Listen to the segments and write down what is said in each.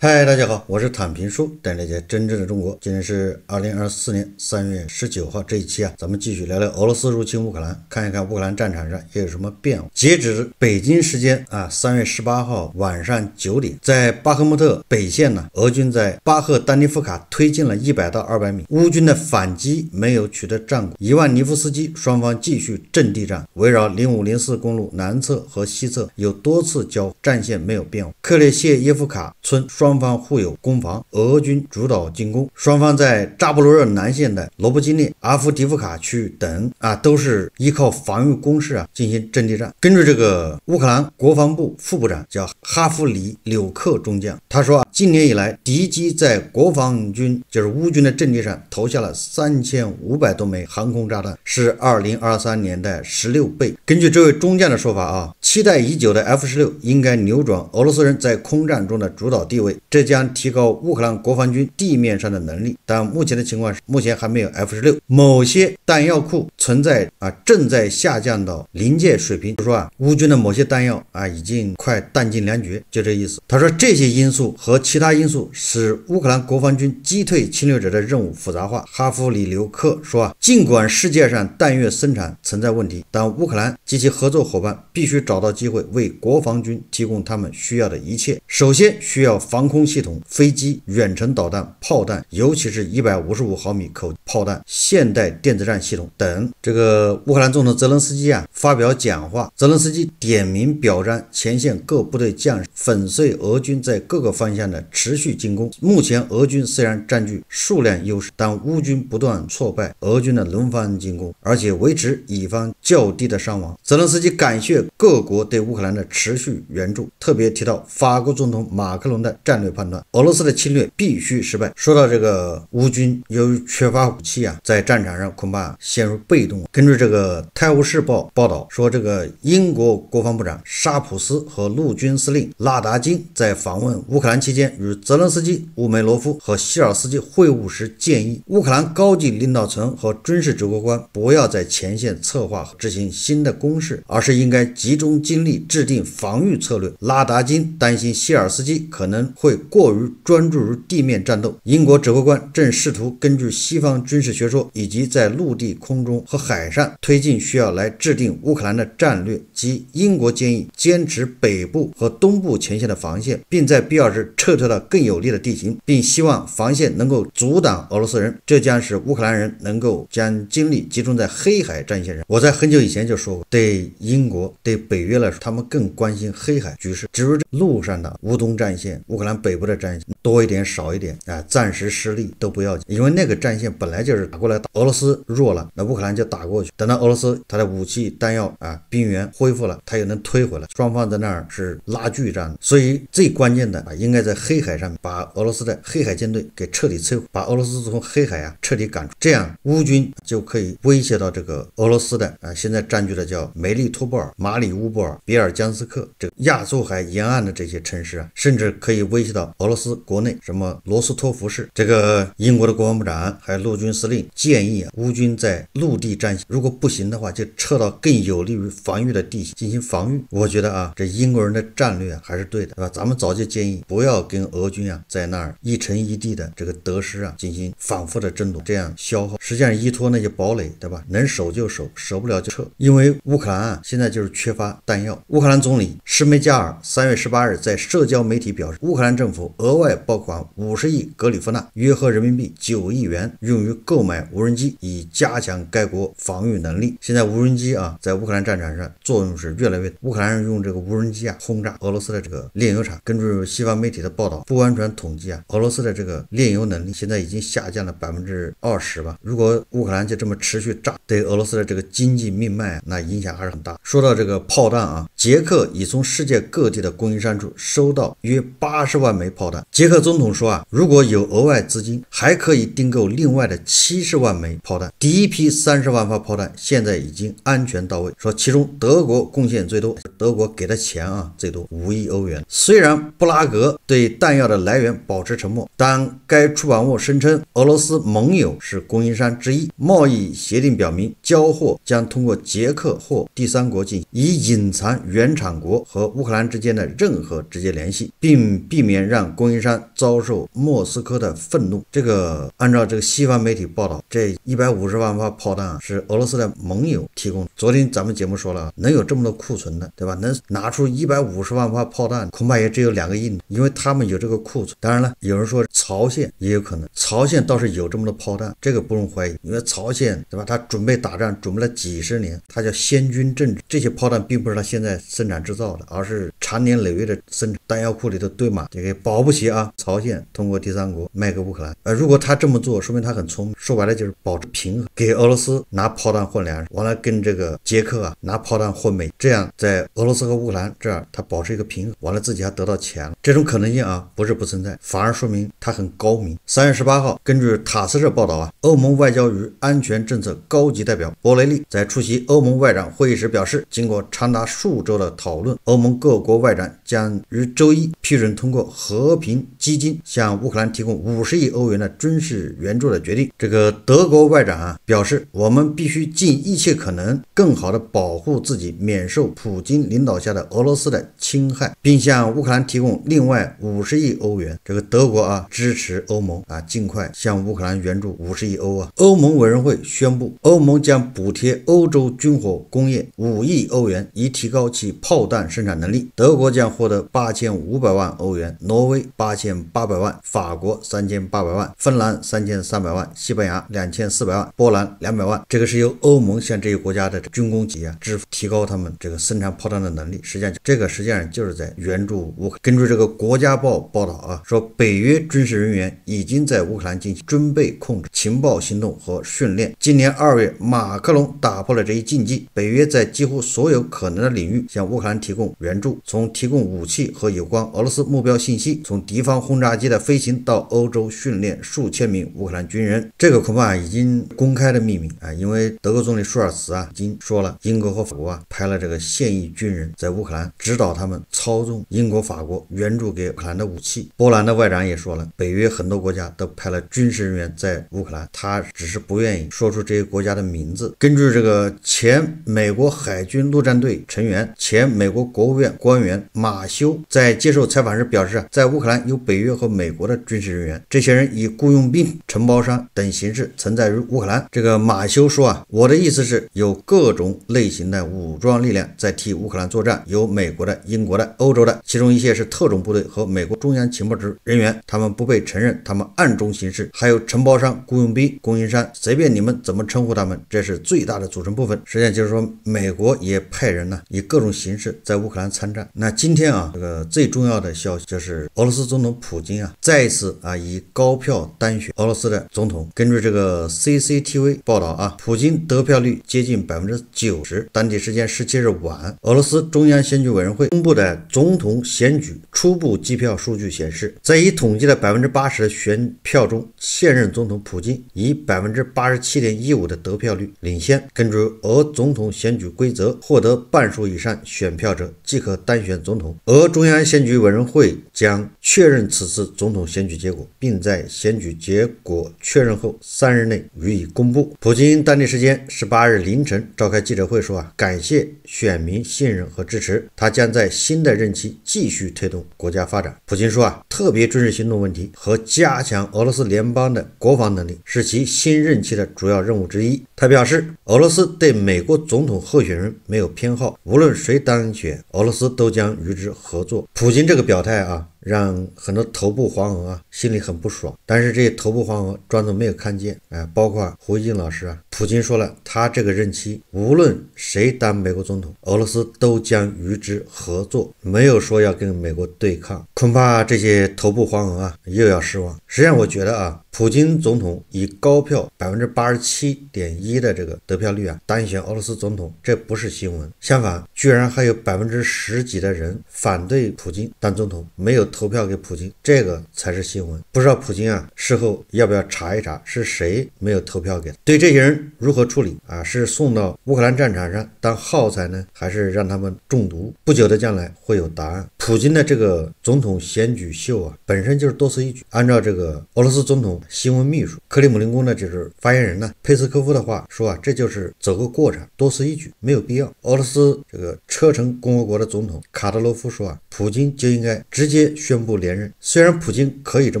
嗨，大家好，我是坦平叔，带你了解真正的中国。今天是二零二四年三月十九号，这一期啊，咱们继续聊聊俄罗斯入侵乌克兰，看一看乌克兰战场上又有什么变化。截止北京时间啊，三月十八号晚上九点，在巴赫穆特北线呢，俄军在巴赫丹尼夫卡推进了一百到二百米，乌军的反击没有取得战果。伊万尼夫斯基，双方继续阵地战，围绕零五零四公路南侧和西侧有多次交战，线没有变化。克列谢耶夫卡村双。双方互有攻防，俄军主导进攻。双方在扎波罗热南线的罗布季涅、阿夫迪夫卡区等啊，都是依靠防御攻势啊进行阵地战。根据这个乌克兰国防部副部长叫哈夫里柳克中将，他说啊。今年以来，敌机在国防军，就是乌军的阵地上投下了三千五百多枚航空炸弹，是二零二三年的十六倍。根据这位中将的说法啊，期待已久的 F 十六应该扭转俄罗斯人在空战中的主导地位，这将提高乌克兰国防军地面上的能力。但目前的情况是，目前还没有 F 十六，某些弹药库存在啊，正在下降到临界水平。就说啊，乌军的某些弹药啊，已经快弹尽粮绝，就这意思。他说这些因素和。其他因素使乌克兰国防军击退侵略者的任务复杂化。哈夫里留克说：“啊，尽管世界上弹药生产存在问题，但乌克兰及其合作伙伴必须找到机会为国防军提供他们需要的一切。首先需要防空系统、飞机、远程导弹、炮弹，尤其是155毫米口炮弹、现代电子战系统等。”这个乌克兰总统泽连斯基啊发表讲话，泽连斯基点名表彰前线各部队将士，粉碎俄军在各个方向的。持续进攻。目前俄军虽然占据数量优势，但乌军不断挫败俄军的轮番进攻，而且维持乙方较低的伤亡。泽伦斯基感谢各国对乌克兰的持续援助，特别提到法国总统马克龙的战略判断：俄罗斯的侵略必须失败。说到这个，乌军由于缺乏武器啊，在战场上恐怕陷入被动。根据这个《泰晤士报》报道说，这个英国国防部长沙普斯和陆军司令拉达金在访问乌克兰期间。与泽伦斯基、乌梅罗夫和希尔斯基会晤时，建议乌克兰高级领导层和军事指挥官不要在前线策划和执行新的攻势，而是应该集中精力制定防御策略。拉达金担心希尔斯基可能会过于专注于地面战斗。英国指挥官正试图根据西方军事学说以及在陆地、空中和海上推进需要来制定乌克兰的战略，即英国建议坚持北部和东部前线的防线，并在必要时撤。到更有利的地形，并希望防线能够阻挡俄罗斯人，这将使乌克兰人能够将精力集中在黑海战线上。我在很久以前就说过，对英国、对北约来说，他们更关心黑海局势。至于陆上的乌东战线、乌克兰北部的战线。多一点少一点，啊，暂时失利都不要紧，因为那个战线本来就是打过来，打，俄罗斯弱了，那乌克兰就打过去。等到俄罗斯他的武器弹药啊、兵员恢复了，他又能推回来。双方在那儿是拉锯战，所以最关键的啊，应该在黑海上把俄罗斯的黑海舰队给彻底摧毁，把俄罗斯从黑海啊彻底赶出，这样乌军就可以威胁到这个俄罗斯的啊现在占据的叫梅利托波尔、马里乌波尔、比尔江斯克这个亚速海沿岸的这些城市啊，甚至可以威胁到俄罗斯国。国内什么罗斯托夫市这个英国的国防部长还有陆军司令建议啊，乌军在陆地战，线，如果不行的话，就撤到更有利于防御的地形进行防御。我觉得啊，这英国人的战略还是对的，对吧？咱们早就建议不要跟俄军啊在那儿一城一地的这个得失啊进行反复的争夺，这样消耗。实际上依托那些堡垒，对吧？能守就守，守不了就撤。因为乌克兰啊现在就是缺乏弹药。乌克兰总理施梅加尔三月十八日在社交媒体表示，乌克兰政府额外。拨款五十亿格里夫纳，约合人民币九亿元，用于购买无人机，以加强该国防御能力。现在无人机啊，在乌克兰战场上作用是越来越。乌克兰人用这个无人机啊，轰炸俄罗斯的这个炼油厂。根据西方媒体的报道，不完全统计啊，俄罗斯的这个炼油能力现在已经下降了百分之二十吧。如果乌克兰就这么持续炸，对俄罗斯的这个经济命脉，那影响还是很大。说到这个炮弹啊，捷克已从世界各地的供应商处收到约八十万枚炮弹。捷克总统说啊，如果有额外资金，还可以订购另外的七十万枚炮弹。第一批三十万发炮弹现在已经安全到位。说其中德国贡献最多，德国给的钱啊，最多五亿欧元。虽然布拉格对弹药的来源保持沉默，但该出版物声称俄罗斯盟友是供应商之一。贸易协定表明，交货将通过捷克或第三国进行，以隐藏原产国和乌克兰之间的任何直接联系，并避免让供应商。遭受莫斯科的愤怒。这个按照这个西方媒体报道，这一百五十万发炮弹啊，是俄罗斯的盟友提供。昨天咱们节目说了能有这么多库存的，对吧？能拿出一百五十万发炮弹，恐怕也只有两个印度，因为他们有这个库存。当然了，有人说朝鲜也有可能，朝鲜倒是有这么多炮弹，这个不用怀疑，因为朝鲜对吧？他准备打仗准备了几十年，他叫先军政治。这些炮弹并不是他现在生产制造的，而是长年累月的生产弹药库里头堆满。这个保不齐啊。朝鲜通过第三国卖给乌克兰，呃，如果他这么做，说明他很聪明，说白了就是保持平衡，给俄罗斯拿炮弹换粮食，完了跟这个捷克啊拿炮弹换美，这样在俄罗斯和乌克兰这儿他保持一个平衡，完了自己还得到钱了，这种可能性啊不是不存在，反而说明他很高明。三月十八号，根据塔斯社报道啊，欧盟外交与安全政策高级代表博雷利在出席欧盟外长会议时表示，经过长达数周的讨论，欧盟各国外长将于周一批准通过和平。基金向乌克兰提供五十亿欧元的军事援助的决定，这个德国外长啊表示，我们必须尽一切可能，更好的保护自己免受普京领导下的俄罗斯的侵害，并向乌克兰提供另外五十亿欧元。这个德国啊支持欧盟啊尽快向乌克兰援助五十亿欧啊。欧盟委员会宣布，欧盟将补贴欧洲军火工业五亿欧元，以提高其炮弹生产能力。德国将获得八千五百万欧元，挪威八千。八百万，法国三千八百万，芬兰三千三百万，西班牙两千四百万，波兰两百万。这个是由欧盟向这些国家的军工企业支付，提高他们这个生产炮弹的能力。实际上，这个实际上就是在援助乌克兰。根据这个国家报报道啊，说北约军事人员已经在乌克兰进行军备控制、情报行动和训练。今年二月，马克龙打破了这一禁忌，北约在几乎所有可能的领域向乌克兰提供援助，从提供武器和有关俄罗斯目标信息，从敌方。轰炸机的飞行到欧洲训练数千名乌克兰军人，这个恐怕已经公开的秘密啊！因为德国总理舒尔茨啊已经说了，英国和法国啊派了这个现役军人在乌克兰指导他们操纵英国、法国援助给乌克兰的武器。波兰的外长也说了，北约很多国家都派了军事人员在乌克兰，他只是不愿意说出这些国家的名字。根据这个前美国海军陆战队成员、前美国国务院官员马修在接受采访时表示啊，在乌克兰有。北约和美国的军事人员，这些人以雇佣兵、承包商等形式存在于乌克兰。这个马修说啊，我的意思是，有各种类型的武装力量在替乌克兰作战，有美国的、英国的、欧洲的，其中一些是特种部队和美国中央情报局人员，他们不被承认，他们暗中行事。还有承包商、雇佣兵、供应商，随便你们怎么称呼他们，这是最大的组成部分。实际上就是说，美国也派人呢，以各种形式在乌克兰参战。那今天啊，这个最重要的消息就是俄罗斯总统。普京啊，再次啊以高票当选俄罗斯的总统。根据这个 CCTV 报道啊，普京得票率接近百分之九十。当地时间十七日晚，俄罗斯中央选举委员会公布的总统选举初步计票数据显示，在已统计的百分之八十的选票中，现任总统普京以百分之八十七点一五的得票率领先。根据俄总统选举规则，获得半数以上选票者即可当选总统。俄中央选举委员会将确认。此次总统选举结果，并在选举结果确认后三日内予以公布。普京当地时间十八日凌晨召开记者会说：“啊，感谢选民信任和支持，他将在新的任期继续推动国家发展。”普京说：“啊，特别军事行动问题和加强俄罗斯联邦的国防能力是其新任期的主要任务之一。”他表示：“俄罗斯对美国总统候选人没有偏好，无论谁当选，俄罗斯都将与之合作。”普京这个表态啊。让很多头部黄俄心里很不爽，但是这些头部黄俄装作没有看见，哎，包括胡一静老师啊。普京说了，他这个任期无论谁当美国总统，俄罗斯都将与之合作，没有说要跟美国对抗。恐怕这些头部黄俄啊又要失望。实际上，我觉得啊，普京总统以高票百分之八十七点一的这个得票率啊，当选俄罗斯总统，这不是新闻，相反，居然还有百分之十几的人反对普京当总统，没有。投票给普京，这个才是新闻。不知道普京啊，事后要不要查一查是谁没有投票给？对这些人如何处理啊？是送到乌克兰战场上当耗材呢，还是让他们中毒？不久的将来会有答案。普京的这个总统选举秀啊，本身就是多此一举。按照这个俄罗斯总统新闻秘书克里姆林宫的就是发言人呢，佩斯科夫的话说啊，这就是走个过场，多此一举，没有必要。俄罗斯这个车臣共和国的总统卡德罗夫说啊，普京就应该直接。宣布连任，虽然普京可以这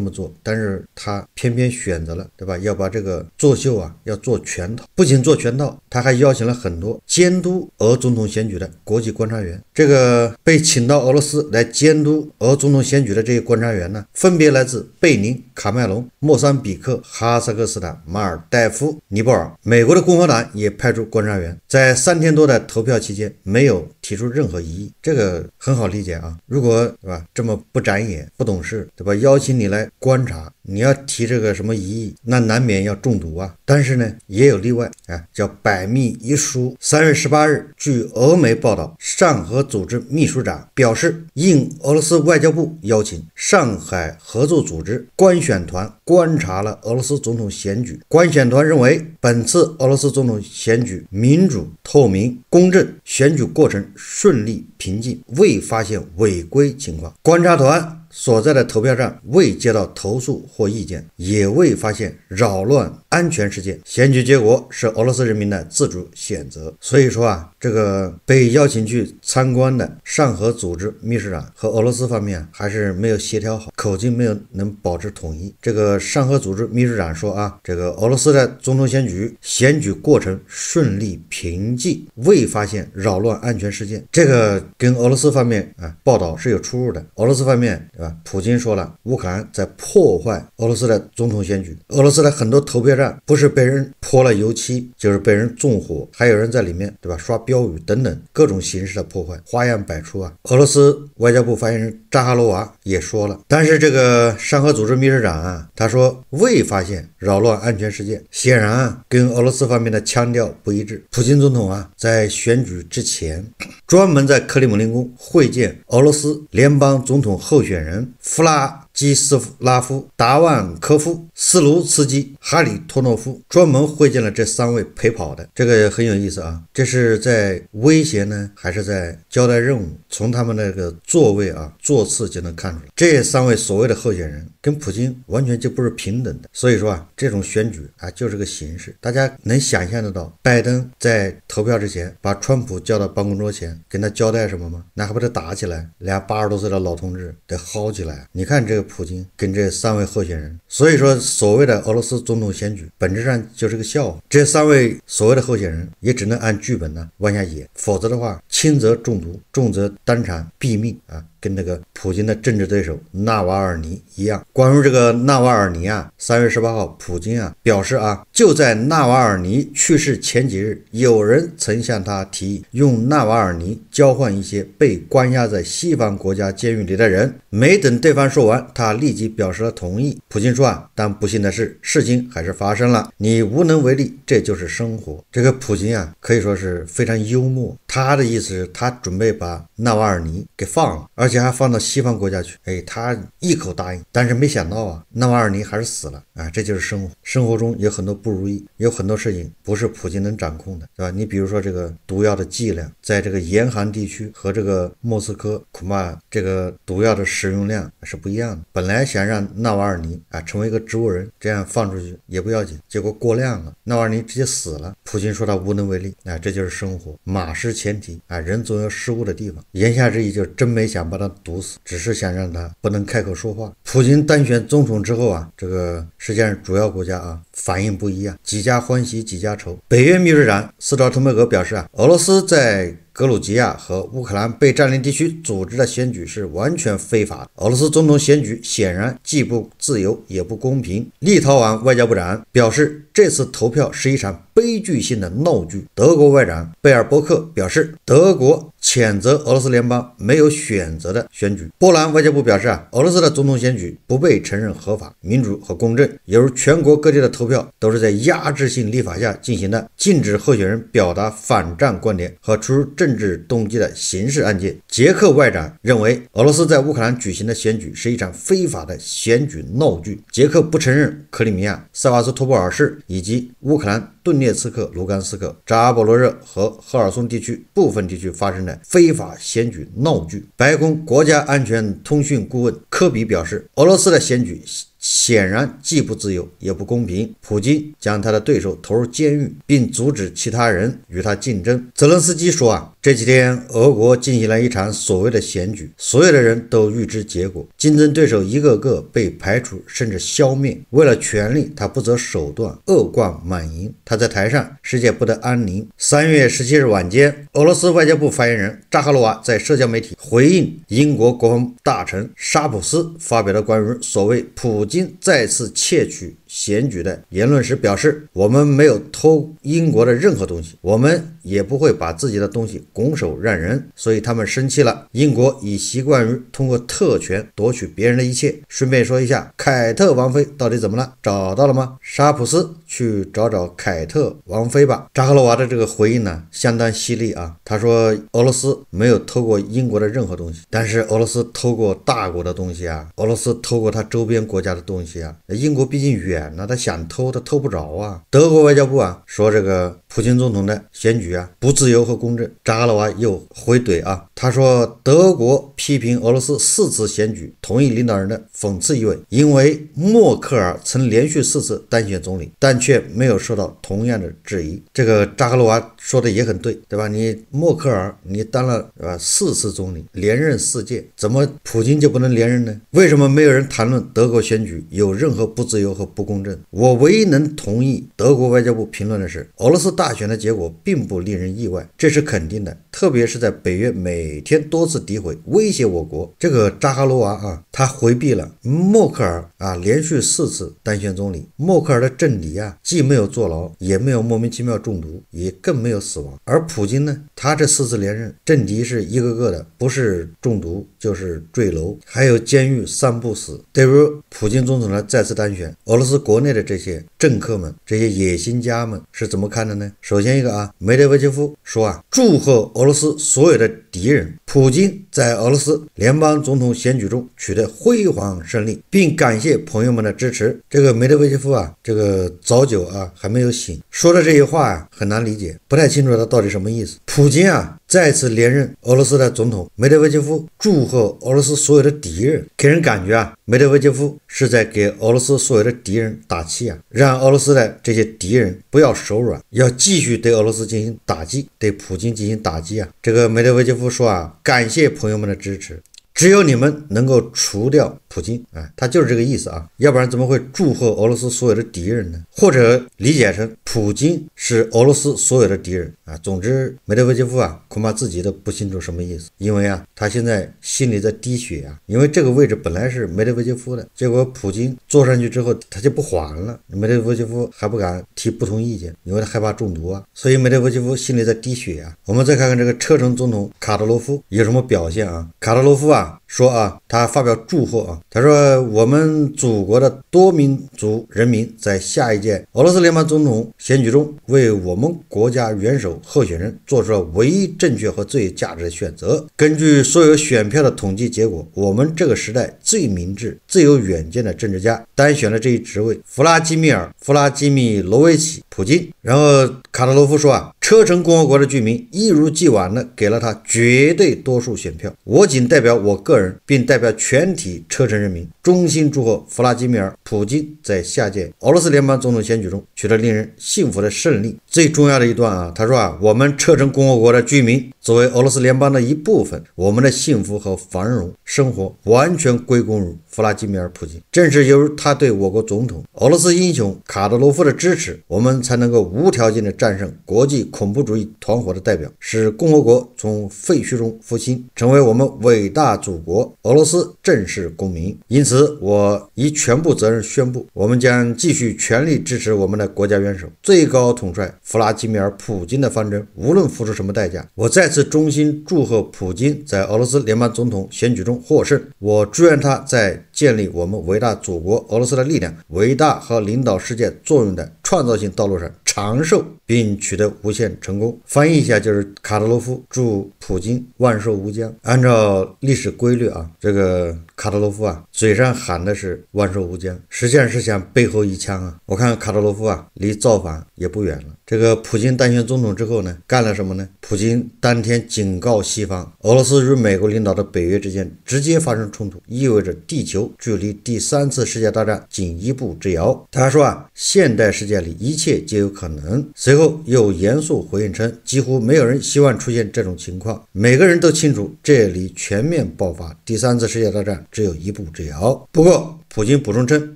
么做，但是他偏偏选择了，对吧？要把这个作秀啊，要做全套，不仅做全套，他还邀请了很多监督俄总统选举的国际观察员。这个被请到俄罗斯来监督俄总统选举的这些观察员呢，分别来自贝宁、卡麦隆、莫桑比克、哈萨克斯坦、马尔代夫、尼泊尔，美国的共和党也派出观察员，在三天多的投票期间没有提出任何异议，这个很好理解啊，如果对吧？这么不。展演，不懂事，对吧？邀请你来观察，你要提这个什么疑义，那难免要中毒啊。但是呢，也有例外，哎，叫百密一疏。三月十八日，据俄媒报道，上合组织秘书长表示，应俄罗斯外交部邀请，上海合作组织观选团观察了俄罗斯总统选举。观选团认为，本次俄罗斯总统选举民主、透明、公正，选举过程顺利、平静，未发现违规情况。观察团。所在的投票站未接到投诉或意见，也未发现扰乱安全事件。选举结果是俄罗斯人民的自主选择。所以说啊，这个被邀请去参观的上合组织秘书长和俄罗斯方面还是没有协调好口径，没有能保持统一。这个上合组织秘书长说啊，这个俄罗斯的总统选举选举过程顺利平静，未发现扰乱安全事件。这个跟俄罗斯方面啊报道是有出入的。俄罗斯方面。对吧？普京说了，乌克兰在破坏俄罗斯的总统选举。俄罗斯的很多投票站不是被人泼了油漆，就是被人纵火，还有人在里面对吧刷标语等等各种形式的破坏，花样百出啊。俄罗斯外交部发言人扎哈罗娃也说了，但是这个上合组织秘书长啊，他说未发现扰乱安全事件，显然啊跟俄罗斯方面的腔调不一致。普京总统啊在选举之前 专门在克里姆林宫会见俄罗斯联邦总统候选人。人弗拉基斯拉夫·达万科夫、斯卢茨基、哈里托诺夫专门会见了这三位陪跑的，这个很有意思啊。这是在威胁呢，还是在交代任务？从他们那个座位啊、座次就能看出来，这三位所谓的候选人跟普京完全就不是平等的。所以说啊，这种选举啊就是个形式。大家能想象得到，拜登在投票之前把川普叫到办公桌前跟他交代什么吗？那还不得打起来，俩八十多岁的老同志得薅起来。你看这个普京跟这三位候选人，所以说所谓的俄罗斯总统选举本质上就是个笑。话。这三位所谓的候选人也只能按剧本呢往下演，否则的话，轻则中毒，重则。单禅毙命啊！跟那个普京的政治对手纳瓦尔尼一样，关于这个纳瓦尔尼啊，三月十八号，普京啊表示啊，就在纳瓦尔尼去世前几日，有人曾向他提议用纳瓦尔尼交换一些被关押在西方国家监狱里的人。没等对方说完，他立即表示了同意。普京说啊，但不幸的是，事情还是发生了，你无能为力，这就是生活。这个普京啊，可以说是非常幽默。他的意思是，他准备把纳瓦尔尼给放了，而。而且还放到西方国家去，哎，他一口答应，但是没想到啊，纳瓦尔尼还是死了啊！这就是生活，生活中有很多不如意，有很多事情不是普京能掌控的，对吧？你比如说这个毒药的剂量，在这个严寒地区和这个莫斯科，恐怕这个毒药的使用量是不一样的。本来想让纳瓦尔尼啊成为一个植物人，这样放出去也不要紧，结果过量了，纳瓦尔尼直接死了。普京说他无能为力，啊，这就是生活，马失前蹄啊，人总有失误的地方。言下之意就是真没想不。他毒死，只是想让他不能开口说话。普京当选总统之后啊，这个世界上主要国家啊反应不一啊，几家欢喜几家愁。北约秘书长斯托特滕贝格表示啊，俄罗斯在格鲁吉亚和乌克兰被占领地区组织的选举是完全非法。的。俄罗斯总统选举显然既不自由也不公平。立陶宛外交部长表示，这次投票是一场。悲剧性的闹剧。德国外长贝尔伯克表示，德国谴责俄罗斯联邦没有选择的选举。波兰外交部表示啊，俄罗斯的总统选举不被承认合法、民主和公正，由于全国各地的投票都是在压制性立法下进行的，禁止候选人表达反战观点和出于政治动机的刑事案件。捷克外长认为，俄罗斯在乌克兰举行的选举是一场非法的选举闹剧。捷克不承认克里米亚、塞瓦斯托波尔市以及乌克兰。顿涅茨克、卢甘斯克、扎波罗热和赫尔松地区部分地区发生的非法选举闹剧。白宫国家安全通讯顾问科比表示，俄罗斯的选举。显然既不自由也不公平。普京将他的对手投入监狱，并阻止其他人与他竞争。泽伦斯基说：“啊，这几天俄国进行了一场所谓的选举，所有的人都预知结果，竞争对手一个个被排除，甚至消灭。为了权力，他不择手段，恶贯满盈。他在台上，世界不得安宁。”三月十七日晚间，俄罗斯外交部发言人扎哈罗娃在社交媒体回应英国国防大臣沙普斯发表的关于所谓普京。再次窃取选举的言论时表示：“我们没有偷英国的任何东西，我们也不会把自己的东西拱手让人。”所以他们生气了。英国已习惯于通过特权夺取别人的一切。顺便说一下，凯特王妃到底怎么了？找到了吗？沙普斯去找找凯特王妃吧。扎哈罗娃的这个回应呢，相当犀利啊。他说：“俄罗斯没有偷过英国的任何东西，但是俄罗斯偷过大国的东西啊，俄罗斯偷过他周边国家。”东西啊，英国毕竟远了，他想偷他偷不着啊。德国外交部啊，说这个普京总统的选举啊不自由和公正。扎哈罗娃又回怼啊，他说德国批评俄罗斯四次选举同意领导人的讽刺意味，因为默克尔曾连续四次当选总理，但却没有受到同样的质疑。这个扎哈罗娃说的也很对，对吧？你默克尔你当了呃四次总理连任四届，怎么普京就不能连任呢？为什么没有人谈论德国选举？有任何不自由和不公正，我唯一能同意德国外交部评论的是，俄罗斯大选的结果并不令人意外，这是肯定的。特别是在北约每天多次诋毁、威胁我国，这个扎哈罗娃啊，他回避了默克尔啊，连续四次当选总理。默克尔的政敌啊，既没有坐牢，也没有莫名其妙中毒，也更没有死亡。而普京呢，他这四次连任，政敌是一个个的，不是中毒就是坠楼，还有监狱三不死。对于普京。京总统呢再次当选，俄罗斯国内的这些政客们、这些野心家们是怎么看的呢？首先一个啊，梅德韦杰夫说啊，祝贺俄罗斯所有的敌人，普京在俄罗斯联邦总统选举中取得辉煌胜利，并感谢朋友们的支持。这个梅德韦杰夫啊，这个早酒啊还没有醒，说的这些话呀很难理解，不太清楚他到底什么意思。普京啊。再次连任俄罗斯的总统梅德韦杰夫，祝贺俄罗斯所有的敌人，给人感觉啊，梅德韦杰夫是在给俄罗斯所有的敌人打气啊，让俄罗斯的这些敌人不要手软，要继续对俄罗斯进行打击，对普京进行打击啊。这个梅德韦杰夫说啊，感谢朋友们的支持，只有你们能够除掉。普京啊，他就是这个意思啊，要不然怎么会祝贺俄罗斯所有的敌人呢？或者理解成普京是俄罗斯所有的敌人啊。总之，梅德韦杰夫啊，恐怕自己都不清楚什么意思，因为啊，他现在心里在滴血啊。因为这个位置本来是梅德韦杰夫的，结果普京坐上去之后，他就不还了。梅德韦杰夫还不敢提不同意见，因为他害怕中毒啊。所以梅德韦杰夫心里在滴血啊。我们再看看这个车臣总统卡德罗夫有什么表现啊？卡德罗夫啊。说啊，他发表祝贺啊。他说，我们祖国的多民族人民在下一届俄罗斯联邦总统选举中，为我们国家元首候选人做出了唯一正确和最价值的选择。根据所有选票的统计结果，我们这个时代最明智、最有远见的政治家当选了这一职位——弗拉基米尔·弗拉基米罗维奇·普京。然后，卡德罗夫说。啊，车臣共和国的居民一如既往地给了他绝对多数选票。我仅代表我个人，并代表全体车臣人民，衷心祝贺弗拉基米尔。普京在下届俄罗斯联邦总统选举中取得令人信服的胜利。最重要的一段啊，他说啊，我们车臣共和国的居民作为俄罗斯联邦的一部分，我们的幸福和繁荣生活完全归功于弗拉基米尔·普京。正是由于他对我国总统、俄罗斯英雄卡德罗夫的支持，我们才能够无条件的战胜国际恐怖主义团伙的代表，使共和国从废墟中复兴，成为我们伟大祖国俄罗斯正式公民。因此，我以全部责任。宣布，我们将继续全力支持我们的国家元首、最高统帅弗拉基米尔·普京的方针，无论付出什么代价。我再次衷心祝贺普京在俄罗斯联邦总统选举中获胜。我祝愿他在。建立我们伟大祖国俄罗斯的力量、伟大和领导世界作用的创造性道路上长寿并取得无限成功。翻译一下，就是卡德罗夫祝普京万寿无疆。按照历史规律啊，这个卡德罗夫啊，嘴上喊的是万寿无疆，实际上是想背后一枪啊。我看卡德罗夫啊，离造反也不远了。这个普京当选总统之后呢，干了什么呢？普京当天警告西方，俄罗斯与美国领导的北约之间直接发生冲突，意味着地球距离第三次世界大战仅一步之遥。他说啊，现代世界里一切皆有可能。随后又严肃回应称，几乎没有人希望出现这种情况，每个人都清楚，这里全面爆发第三次世界大战只有一步之遥。不过，普京补充称，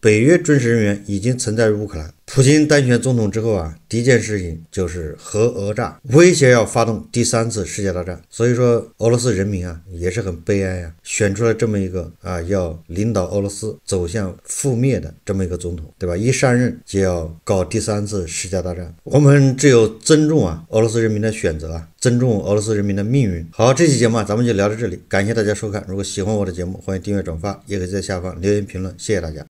北约军事人员已经存在于乌克兰。普京当选总统之后啊，第一件事情就是核讹诈，威胁要发动第三次世界大战。所以说，俄罗斯人民啊也是很悲哀呀，选出了这么一个啊要领导俄罗斯走向覆灭的这么一个总统，对吧？一上任就要搞第三次世界大战。我们只有尊重啊俄罗斯人民的选择啊，尊重俄罗斯人民的命运。好，这期节目啊，咱们就聊到这里，感谢大家收看。如果喜欢我的节目，欢迎订阅、转发，也可以在下方留言评论。谢谢大家。